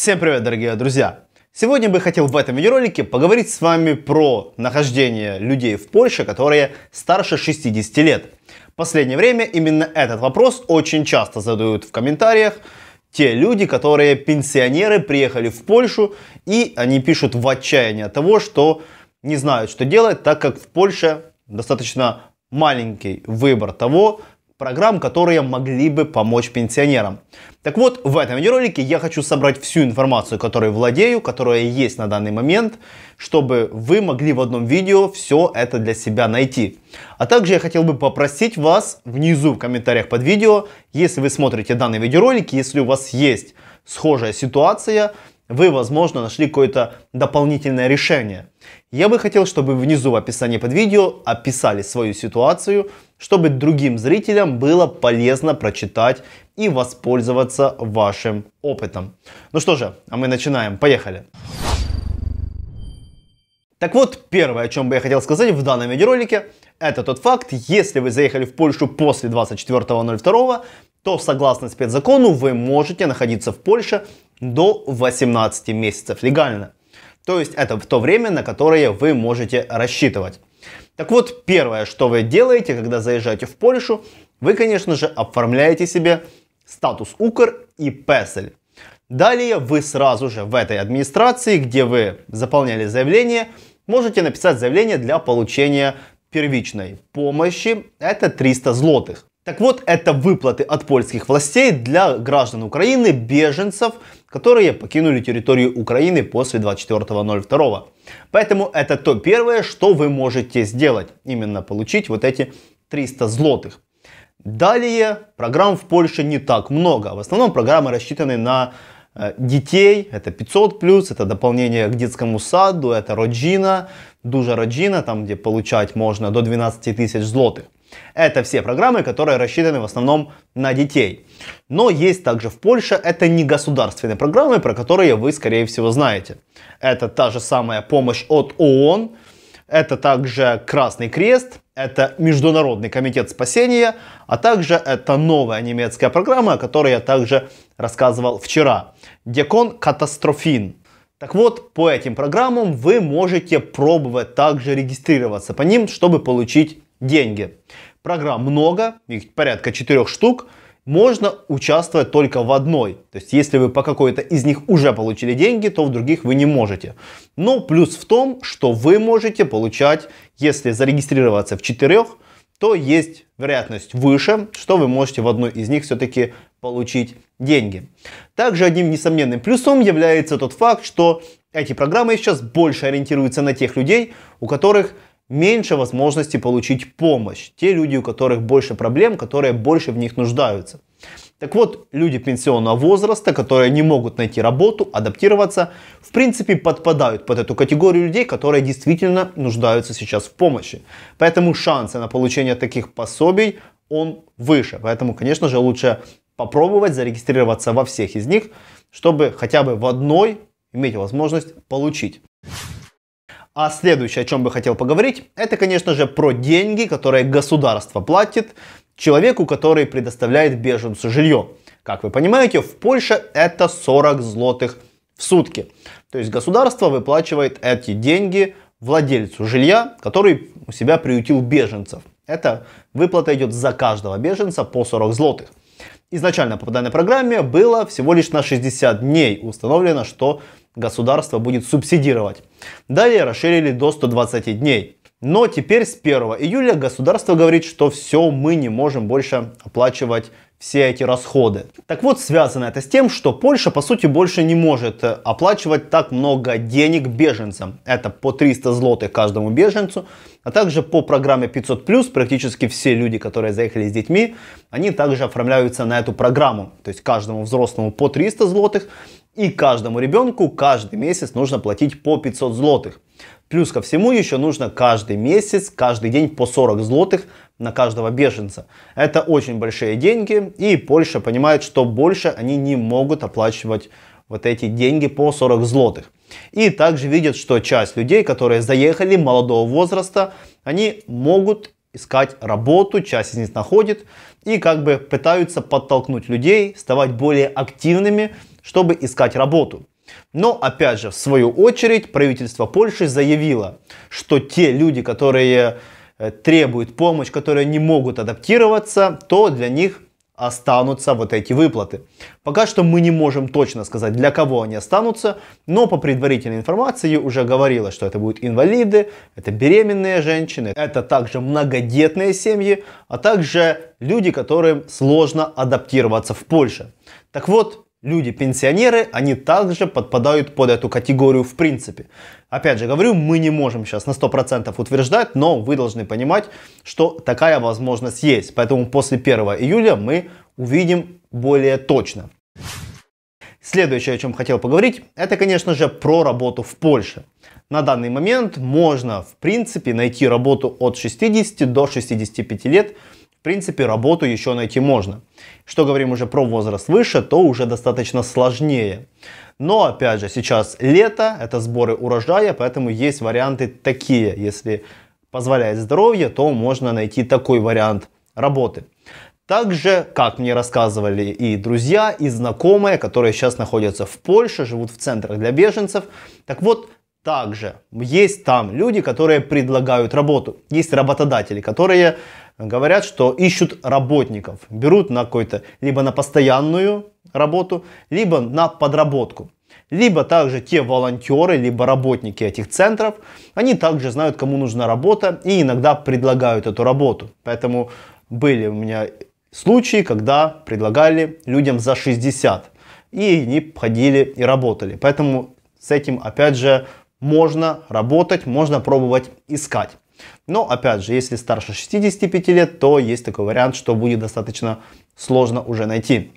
Всем привет, дорогие друзья! Сегодня бы хотел в этом видеоролике поговорить с вами про нахождение людей в Польше, которые старше 60 лет. В последнее время именно этот вопрос очень часто задают в комментариях те люди, которые пенсионеры приехали в Польшу и они пишут в отчаянии от того, что не знают, что делать, так как в Польше достаточно маленький выбор того, программ, которые могли бы помочь пенсионерам. Так вот, в этом видеоролике я хочу собрать всю информацию, которой владею, которая есть на данный момент, чтобы вы могли в одном видео все это для себя найти. А также я хотел бы попросить вас внизу в комментариях под видео, если вы смотрите данный видеоролик, если у вас есть схожая ситуация, вы, возможно, нашли какое-то дополнительное решение. Я бы хотел, чтобы внизу в описании под видео описали свою ситуацию, чтобы другим зрителям было полезно прочитать и воспользоваться вашим опытом. Ну что же, а мы начинаем. Поехали! Так вот, первое, о чем бы я хотел сказать в данном видеоролике, это тот факт, если вы заехали в Польшу после 24.02, то согласно спецзакону вы можете находиться в Польше до 18 месяцев легально. То есть это в то время, на которое вы можете рассчитывать. Так вот, первое, что вы делаете, когда заезжаете в Польшу, вы, конечно же, оформляете себе статус УКР и ПЕСЕЛЬ. Далее вы сразу же в этой администрации, где вы заполняли заявление, можете написать заявление для получения первичной помощи. Это 300 злотых. Так вот, это выплаты от польских властей для граждан Украины, беженцев, которые покинули территорию Украины после 24.02. Поэтому это то первое, что вы можете сделать, именно получить вот эти 300 злотых. Далее, программ в Польше не так много. В основном программы рассчитаны на э, детей, это 500 плюс, это дополнение к детскому саду, это роджина, дужа роджина, там где получать можно до 12 тысяч злотых. Это все программы, которые рассчитаны в основном на детей. Но есть также в Польше, это не государственные программы, про которые вы, скорее всего, знаете. Это та же самая помощь от ООН, это также Красный Крест, это Международный комитет спасения, а также это новая немецкая программа, о которой я также рассказывал вчера. Декон Катастрофин. Так вот, по этим программам вы можете пробовать также регистрироваться по ним, чтобы получить деньги. Программ много, их порядка четырех штук. Можно участвовать только в одной. То есть, если вы по какой-то из них уже получили деньги, то в других вы не можете. Но плюс в том, что вы можете получать, если зарегистрироваться в четырех, то есть вероятность выше, что вы можете в одной из них все-таки получить деньги. Также одним несомненным плюсом является тот факт, что эти программы сейчас больше ориентируются на тех людей, у которых меньше возможности получить помощь. Те люди, у которых больше проблем, которые больше в них нуждаются. Так вот, люди пенсионного возраста, которые не могут найти работу, адаптироваться, в принципе подпадают под эту категорию людей, которые действительно нуждаются сейчас в помощи. Поэтому шансы на получение таких пособий, он выше. Поэтому, конечно же, лучше попробовать зарегистрироваться во всех из них, чтобы хотя бы в одной иметь возможность получить. А следующее, о чем бы хотел поговорить, это, конечно же, про деньги, которые государство платит человеку, который предоставляет беженцу жилье. Как вы понимаете, в Польше это 40 злотых в сутки. То есть государство выплачивает эти деньги владельцу жилья, который у себя приютил беженцев. Эта выплата идет за каждого беженца по 40 злотых. Изначально по данной программе было всего лишь на 60 дней установлено, что государство будет субсидировать. Далее расширили до 120 дней. Но теперь с 1 июля государство говорит, что все, мы не можем больше оплачивать все эти расходы. Так вот, связано это с тем, что Польша, по сути, больше не может э, оплачивать так много денег беженцам. Это по 300 злотых каждому беженцу, а также по программе 500+, практически все люди, которые заехали с детьми, они также оформляются на эту программу. То есть каждому взрослому по 300 злотых, и каждому ребенку каждый месяц нужно платить по 500 злотых. Плюс ко всему еще нужно каждый месяц, каждый день по 40 злотых на каждого беженца. Это очень большие деньги, и Польша понимает, что больше они не могут оплачивать вот эти деньги по 40 злотых. И также видят, что часть людей, которые заехали молодого возраста, они могут искать работу, часть из них находит, и как бы пытаются подтолкнуть людей, ставать более активными, чтобы искать работу. Но, опять же, в свою очередь, правительство Польши заявило, что те люди, которые э, требуют помощь, которые не могут адаптироваться, то для них останутся вот эти выплаты. Пока что мы не можем точно сказать, для кого они останутся, но по предварительной информации уже говорилось, что это будут инвалиды, это беременные женщины, это также многодетные семьи, а также люди, которым сложно адаптироваться в Польше. Так вот, Люди-пенсионеры, они также подпадают под эту категорию в принципе. Опять же говорю, мы не можем сейчас на 100% утверждать, но вы должны понимать, что такая возможность есть. Поэтому после 1 июля мы увидим более точно. Следующее, о чем хотел поговорить, это, конечно же, про работу в Польше. На данный момент можно, в принципе, найти работу от 60 до 65 лет – в принципе, работу еще найти можно. Что говорим уже про возраст выше, то уже достаточно сложнее. Но, опять же, сейчас лето, это сборы урожая, поэтому есть варианты такие. Если позволяет здоровье, то можно найти такой вариант работы. Также, как мне рассказывали и друзья, и знакомые, которые сейчас находятся в Польше, живут в центрах для беженцев. Так вот, также есть там люди, которые предлагают работу. Есть работодатели, которые говорят, что ищут работников, берут на какой-то либо на постоянную работу, либо на подработку. Либо также те волонтеры, либо работники этих центров, они также знают, кому нужна работа и иногда предлагают эту работу. Поэтому были у меня случаи, когда предлагали людям за 60, и они ходили и работали. Поэтому с этим, опять же, можно работать, можно пробовать искать. Но, опять же, если старше 65 лет, то есть такой вариант, что будет достаточно сложно уже найти.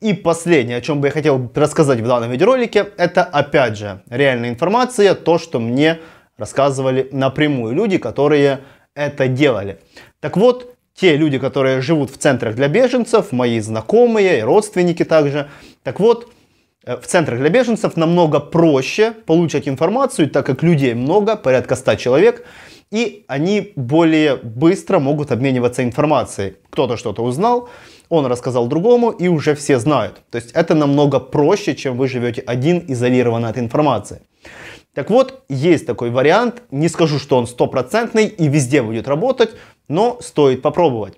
И последнее, о чем бы я хотел рассказать в данном видеоролике, это опять же реальная информация, то, что мне рассказывали напрямую люди, которые это делали. Так вот, те люди, которые живут в центрах для беженцев, мои знакомые и родственники также, так вот, Э, в центрах для беженцев намного проще получать информацию, так как людей много, порядка 100 человек, и они более быстро могут обмениваться информацией. Кто-то что-то узнал, он рассказал другому, и уже все знают. То есть это намного проще, чем вы живете один, изолированно от информации. Так вот, есть такой вариант, не скажу, что он стопроцентный и везде будет работать, но стоит попробовать.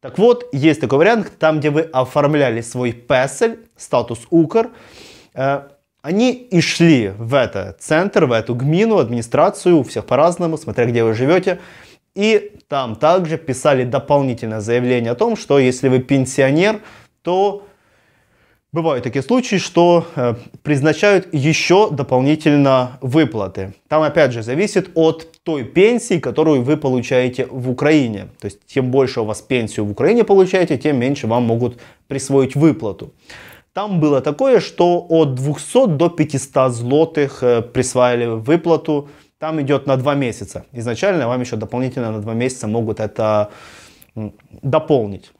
Так вот, есть такой вариант, там, где вы оформляли свой PESEL, статус УКР, э, они и шли в этот центр, в эту гмину, администрацию, всех по-разному, смотря где вы живете. И там также писали дополнительное заявление о том, что если вы пенсионер, то Бывают такие случаи, что э, призначают еще дополнительно выплаты. Там опять же зависит от той пенсии, которую вы получаете в Украине. То есть чем больше у вас пенсию в Украине получаете, тем меньше вам могут присвоить выплату. Там было такое, что от 200 до 500 злотых э, присваивали выплату. Там идет на 2 месяца. Изначально вам еще дополнительно на 2 месяца могут это дополнить.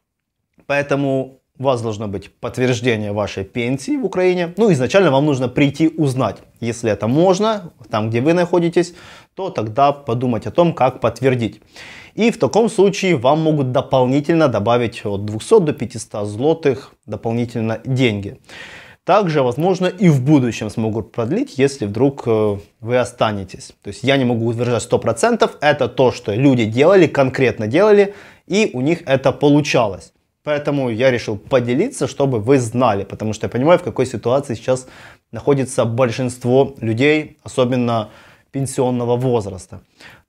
Поэтому у вас должно быть подтверждение вашей пенсии в Украине. Ну, изначально вам нужно прийти узнать, если это можно, там, где вы находитесь, то тогда подумать о том, как подтвердить. И в таком случае вам могут дополнительно добавить от 200 до 500 злотых дополнительно деньги. Также, возможно, и в будущем смогут продлить, если вдруг э, вы останетесь. То есть я не могу утверждать 100%, это то, что люди делали, конкретно делали, и у них это получалось. Поэтому я решил поделиться, чтобы вы знали, потому что я понимаю, в какой ситуации сейчас находится большинство людей, особенно пенсионного возраста.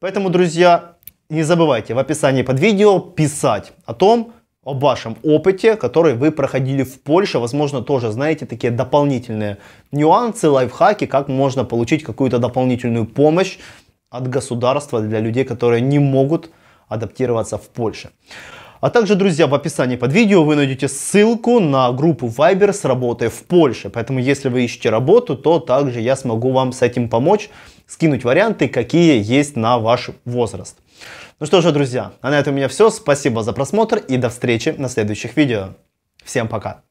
Поэтому, друзья, не забывайте в описании под видео писать о том, о вашем опыте, который вы проходили в Польше. Возможно, тоже знаете такие дополнительные нюансы, лайфхаки, как можно получить какую-то дополнительную помощь от государства для людей, которые не могут адаптироваться в Польше. А также, друзья, в описании под видео вы найдете ссылку на группу Viber с работой в Польше. Поэтому, если вы ищете работу, то также я смогу вам с этим помочь, скинуть варианты, какие есть на ваш возраст. Ну что же, друзья, а на этом у меня все. Спасибо за просмотр и до встречи на следующих видео. Всем пока!